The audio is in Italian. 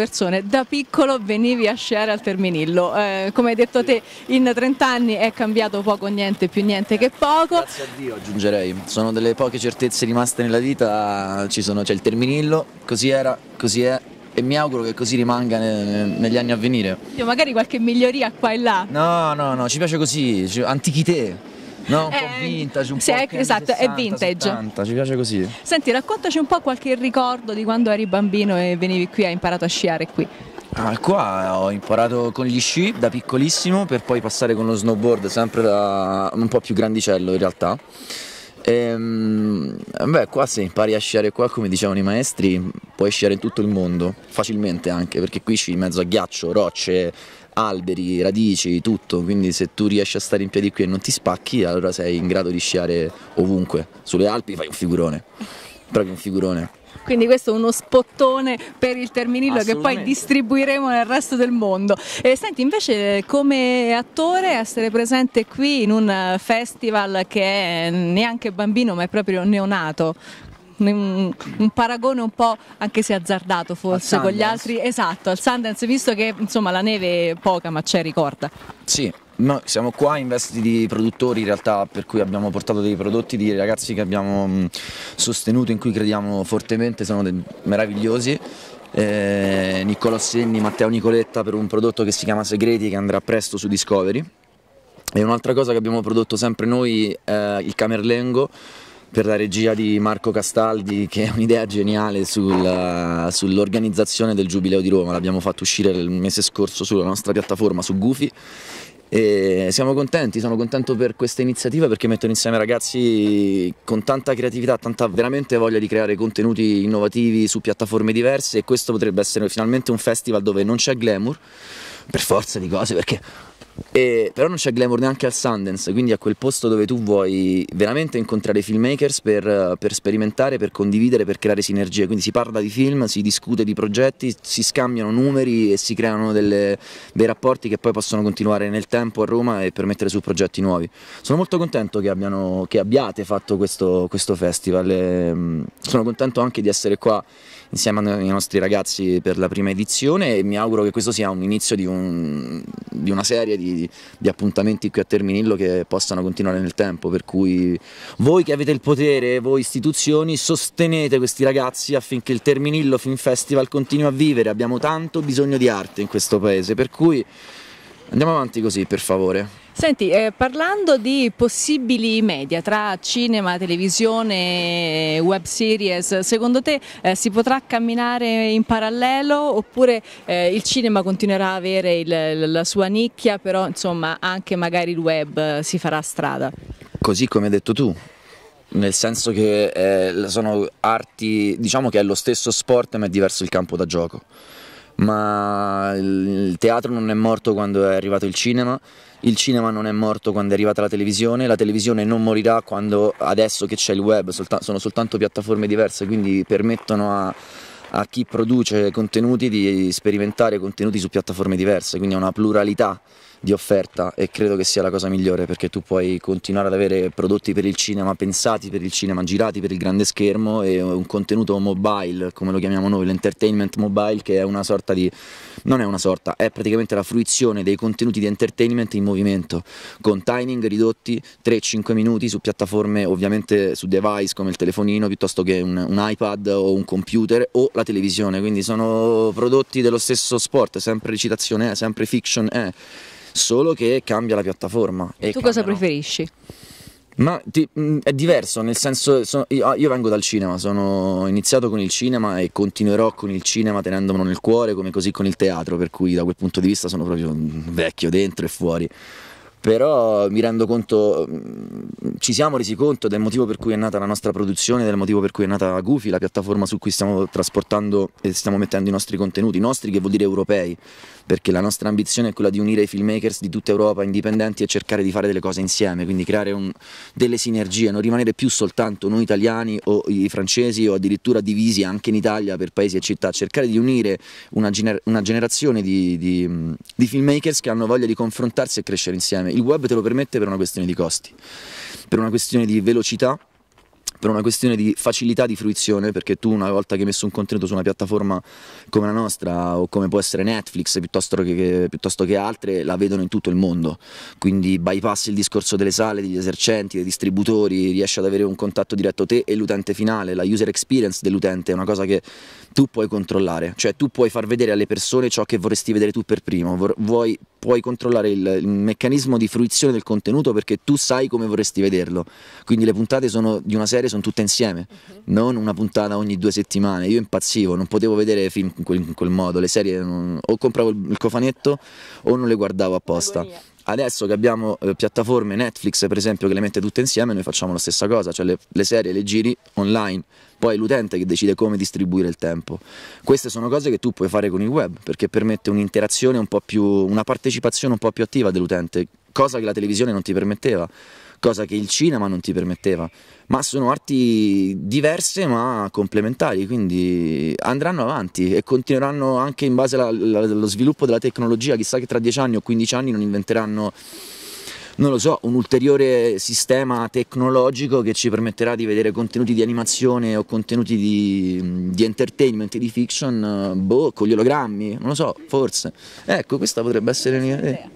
persone. Da piccolo venivi a sciare al Terminillo, eh, come hai detto te in 30 anni è cambiato poco niente, più niente che poco. Grazie a Dio aggiungerei, sono delle poche certezze rimaste nella vita, c'è cioè il Terminillo, così era, così è e mi auguro che così rimanga negli anni a venire. Io magari qualche miglioria qua e là. No, no, no, ci piace così, antichità. No, un eh, po' vintage, un po' ecco, esatto, è, esatto, 60, è vintage. 70, ci piace così. Senti, raccontaci un po' qualche ricordo di quando eri bambino e venivi qui e hai imparato a sciare qui. Ah, qua ho imparato con gli sci da piccolissimo per poi passare con lo snowboard sempre da un po' più grandicello in realtà e, ehm, beh, qua se impari a sciare qua, come dicevano i maestri, puoi sciare in tutto il mondo, facilmente anche, perché qui sci in mezzo a ghiaccio, rocce, alberi, radici, tutto, quindi se tu riesci a stare in piedi qui e non ti spacchi, allora sei in grado di sciare ovunque. Sulle Alpi fai un figurone proprio un figurone. Quindi questo è uno spottone per il Terminillo che poi distribuiremo nel resto del mondo. E senti, invece come attore essere presente qui in un festival che è neanche bambino ma è proprio neonato, un, un, paragone un po' anche se azzardato forse con gli altri, esatto, al Sundance visto che insomma la neve è poca ma c'è ricorda. Sì, No, siamo qua in veste di produttori in realtà per cui abbiamo portato dei prodotti di ragazzi che abbiamo mm, sostenuto, in cui crediamo fortemente, sono meravigliosi. Eh, Niccolò Senni, Matteo Nicoletta per un prodotto che si chiama Segreti che andrà presto su Discovery. E un'altra cosa che abbiamo prodotto sempre noi, eh, il Camerlengo, per la regia di Marco Castaldi che è un'idea geniale sul, sull'organizzazione del Giubileo di Roma, l'abbiamo fatto uscire il mese scorso sulla nostra piattaforma su Gufi e siamo contenti, sono contento per questa iniziativa perché mettono insieme ragazzi con tanta creatività, tanta veramente voglia di creare contenuti innovativi su piattaforme diverse e questo potrebbe essere finalmente un festival dove non c'è glamour, per forza di cose perché e, però non c'è glamour neanche al Sundance, quindi è quel posto dove tu vuoi veramente incontrare i filmmakers per, per, sperimentare, per condividere, per creare sinergie. Quindi si parla di film, si discute di progetti, si scambiano numeri e si creano delle, dei rapporti che poi possono continuare nel tempo a Roma e permettere su progetti nuovi. Sono molto contento che, abbiano, che abbiate fatto questo, questo festival e, mm, sono contento anche di essere qua insieme ai nostri ragazzi per la prima edizione e mi auguro che questo sia un inizio di, un, di una serie di, di, appuntamenti qui a Terminillo che possano continuare nel tempo, per cui voi che avete il potere, voi istituzioni, sostenete questi ragazzi affinché il Terminillo Film Festival continui a vivere, abbiamo tanto bisogno di arte in questo paese, per cui andiamo avanti così per favore. Senti, eh, parlando di possibili media tra cinema, televisione, web series, secondo te eh, si potrà camminare in parallelo oppure eh, il cinema continuerà a avere il, la sua nicchia, però insomma anche magari il web eh, si farà strada? Così come hai detto tu, nel senso che eh, sono arti, diciamo che è lo stesso sport ma è diverso il campo da gioco ma il teatro non è morto quando è arrivato il cinema, il cinema non è morto quando è arrivata la televisione, la televisione non morirà quando adesso che c'è il web, sono soltanto piattaforme diverse, quindi permettono a, a chi produce contenuti di sperimentare contenuti su piattaforme diverse, quindi è una pluralità di offerta e credo che sia la cosa migliore perché tu puoi continuare ad avere prodotti per il cinema, pensati per il cinema, girati per il grande schermo e un contenuto mobile, come lo chiamiamo noi, l'entertainment mobile che è una sorta di, non è una sorta, è praticamente la fruizione dei contenuti di entertainment in movimento con timing ridotti 3-5 minuti su piattaforme ovviamente su device come il telefonino piuttosto che un, un iPad o un computer o la televisione, quindi sono prodotti dello stesso sport, sempre recitazione è, sempre fiction è solo che cambia la piattaforma. E tu cosa preferisci? Ma ti, mm, è diverso, nel senso, sono, io, ah, io, vengo dal cinema, sono iniziato con il cinema e continuerò con il cinema tenendomelo nel cuore, come così con il teatro, per cui da quel punto di vista sono proprio vecchio dentro e fuori. Però mi rendo conto, mm, ci siamo resi conto del motivo per cui è nata la nostra produzione, del motivo per cui è nata Goofy, la piattaforma su cui stiamo trasportando e stiamo mettendo i nostri contenuti, i nostri che vuol dire europei, perché la nostra ambizione è quella di unire i filmmakers di tutta Europa indipendenti e cercare di fare delle cose insieme, quindi creare un, delle sinergie, non rimanere più soltanto noi italiani o i francesi o addirittura divisi anche in Italia per paesi e città, cercare di unire una, gener una generazione di, di, di filmmakers che hanno voglia di confrontarsi e crescere insieme. Il web te lo permette per una questione di costi, per una questione di velocità per una questione di facilità di fruizione, perché tu una volta che hai messo un contenuto su una piattaforma come la nostra o come può essere Netflix piuttosto che, piuttosto che altre, la vedono in tutto il mondo, quindi bypass il discorso delle sale, degli esercenti, dei distributori, riesci ad avere un contatto diretto te e l'utente finale, la user experience dell'utente è una cosa che tu puoi controllare, cioè tu puoi far vedere alle persone ciò che vorresti vedere tu per primo, vuoi puoi controllare il, il, meccanismo di fruizione del contenuto perché tu sai come vorresti vederlo. Quindi le puntate sono, di una serie sono tutte insieme, uh mhm. -huh. non una puntata ogni due settimane. Io impazzivo, non potevo vedere film in quel, in quel modo, le serie non, o compravo il cofanetto o non le guardavo apposta adesso che abbiamo eh, piattaforme Netflix per esempio che le mette tutte insieme noi facciamo la stessa cosa, cioè le, le serie le giri online, poi è l'utente che decide come distribuire il tempo. Queste sono cose che tu puoi fare con il web perché permette un'interazione un po' più, una partecipazione un po' più attiva dell'utente, cosa che la televisione non ti permetteva cosa che il cinema non ti permetteva, ma sono arti diverse ma complementari, quindi andranno avanti e continueranno anche in base allo sviluppo della tecnologia, chissà che tra 10 anni o 15 anni non inventeranno non lo so, un ulteriore sistema tecnologico che ci permetterà di vedere contenuti di animazione o contenuti di, di entertainment, di fiction, eh, boh, con gli ologrammi, non lo so, forse. Ecco, questa potrebbe essere l'idea.